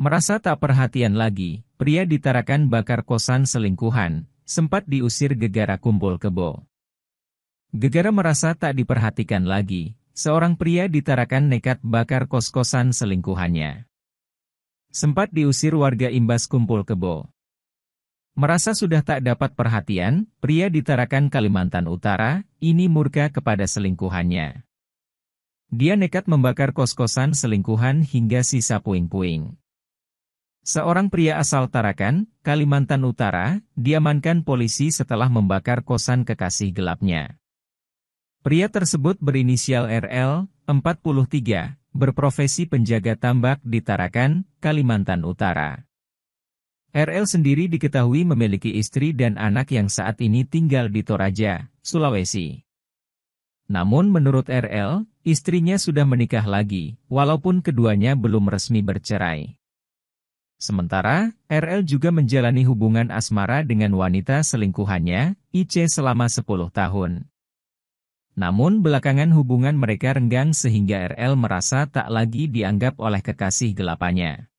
Merasa tak perhatian lagi, pria ditarakan bakar kosan selingkuhan, sempat diusir gegara kumpul kebo. Gegara merasa tak diperhatikan lagi, seorang pria ditarakan nekat bakar kos-kosan selingkuhannya. Sempat diusir warga imbas kumpul kebo. Merasa sudah tak dapat perhatian, pria ditarakan Kalimantan Utara, ini murka kepada selingkuhannya. Dia nekat membakar kos-kosan selingkuhan hingga sisa puing-puing. Seorang pria asal Tarakan, Kalimantan Utara, diamankan polisi setelah membakar kosan kekasih gelapnya. Pria tersebut berinisial RL, 43, berprofesi penjaga tambak di Tarakan, Kalimantan Utara. RL sendiri diketahui memiliki istri dan anak yang saat ini tinggal di Toraja, Sulawesi. Namun menurut RL, istrinya sudah menikah lagi, walaupun keduanya belum resmi bercerai. Sementara, RL juga menjalani hubungan asmara dengan wanita selingkuhannya, IC selama 10 tahun. Namun belakangan hubungan mereka renggang sehingga RL merasa tak lagi dianggap oleh kekasih gelapannya.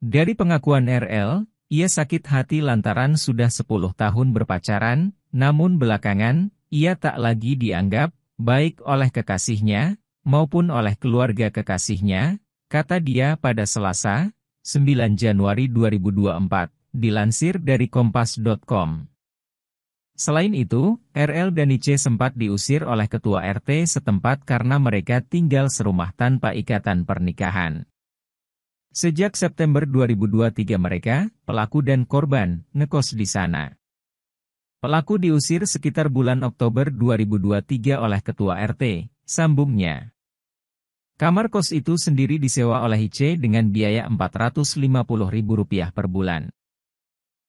Dari pengakuan RL, ia sakit hati lantaran sudah 10 tahun berpacaran, namun belakangan, ia tak lagi dianggap, baik oleh kekasihnya, maupun oleh keluarga kekasihnya, kata dia pada Selasa, 9 Januari 2024, dilansir dari kompas.com. Selain itu, RL dan IC sempat diusir oleh ketua RT setempat karena mereka tinggal serumah tanpa ikatan pernikahan. Sejak September 2023 mereka, pelaku dan korban, ngekos di sana. Pelaku diusir sekitar bulan Oktober 2023 oleh ketua RT, sambungnya. Kamar kos itu sendiri disewa oleh Hice dengan biaya Rp450.000 per bulan.